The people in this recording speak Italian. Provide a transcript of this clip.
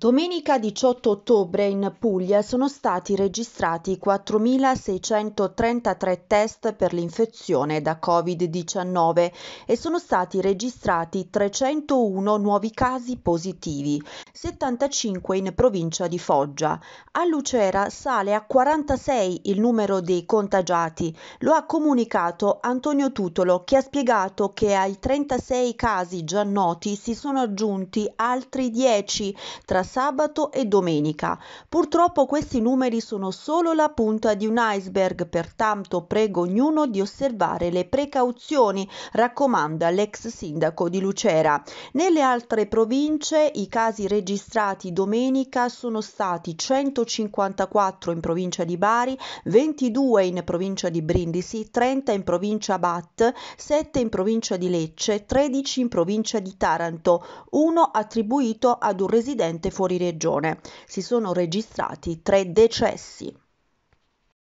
Domenica 18 ottobre in Puglia sono stati registrati 4.633 test per l'infezione da Covid-19 e sono stati registrati 301 nuovi casi positivi, 75 in provincia di Foggia. A Lucera sale a 46 il numero dei contagiati, lo ha comunicato Antonio Tutolo che ha spiegato che ai 36 casi già noti si sono aggiunti altri 10 tra sabato e domenica. Purtroppo questi numeri sono solo la punta di un iceberg, pertanto prego ognuno di osservare le precauzioni, raccomanda l'ex sindaco di Lucera. Nelle altre province i casi registrati domenica sono stati 154 in provincia di Bari, 22 in provincia di Brindisi, 30 in provincia Bat, 7 in provincia di Lecce, 13 in provincia di Taranto, uno attribuito ad un residente fuori regione. Si sono registrati tre decessi.